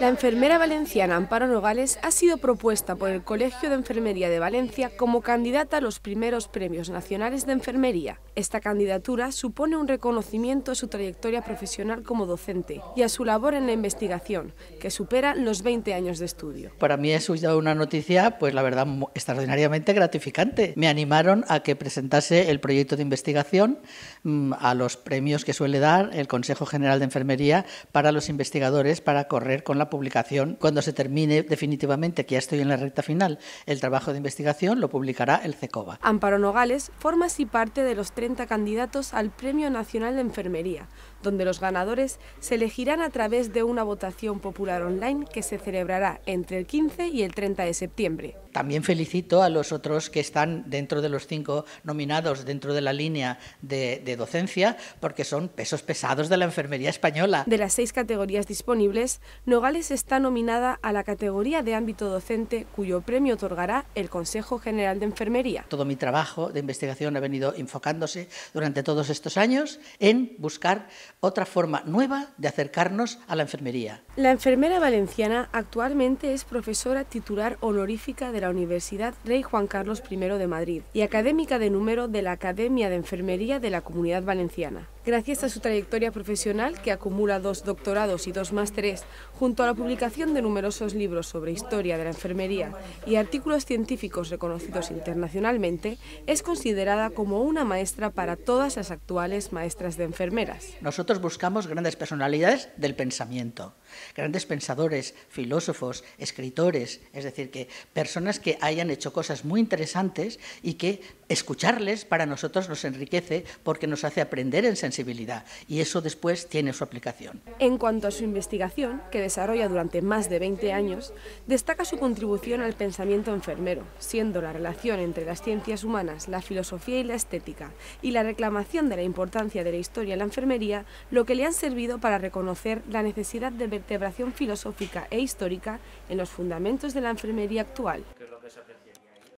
La enfermera valenciana Amparo Nogales ha sido propuesta por el Colegio de Enfermería de Valencia como candidata a los primeros premios nacionales de enfermería. Esta candidatura supone un reconocimiento a su trayectoria profesional como docente y a su labor en la investigación, que supera los 20 años de estudio. Para mí es una noticia, pues la verdad, extraordinariamente gratificante. Me animaron a que presentase el proyecto de investigación mm, a los premios que suele dar el Consejo General de Enfermería para los investigadores para correr con la publicación cuando se termine definitivamente, que ya estoy en la recta final, el trabajo de investigación, lo publicará el CECOBA. Amparo Nogales forma así parte de los 30 candidatos al Premio Nacional de Enfermería, donde los ganadores se elegirán a través de una votación popular online que se celebrará entre el 15 y el 30 de septiembre. También felicito a los otros que están dentro de los cinco nominados dentro de la línea de, de docencia, porque son pesos pesados de la enfermería española. De las seis categorías disponibles, Nogales está nominada a la categoría de ámbito docente cuyo premio otorgará el Consejo General de Enfermería. Todo mi trabajo de investigación ha venido enfocándose durante todos estos años en buscar otra forma nueva de acercarnos a la enfermería. La enfermera valenciana actualmente es profesora titular honorífica de la Universidad Rey Juan Carlos I de Madrid y académica de número de la Academia de Enfermería de la Comunidad Valenciana. Gracias a su trayectoria profesional, que acumula dos doctorados y dos másteres, junto a la publicación de numerosos libros sobre historia de la enfermería y artículos científicos reconocidos internacionalmente, es considerada como una maestra para todas las actuales maestras de enfermeras. Nosotros buscamos grandes personalidades del pensamiento, grandes pensadores, filósofos, escritores, es decir, que personas que hayan hecho cosas muy interesantes y que escucharles para nosotros nos enriquece porque nos hace aprender en sensibilidad y eso después tiene su aplicación. En cuanto a su investigación, que desarrolla durante más de 20 años, destaca su contribución al pensamiento enfermero, siendo la relación entre las ciencias humanas, la filosofía y la estética, y la reclamación de la importancia de la historia en la enfermería, lo que le han servido para reconocer la necesidad de vertebración filosófica e histórica en los fundamentos de la enfermería actual.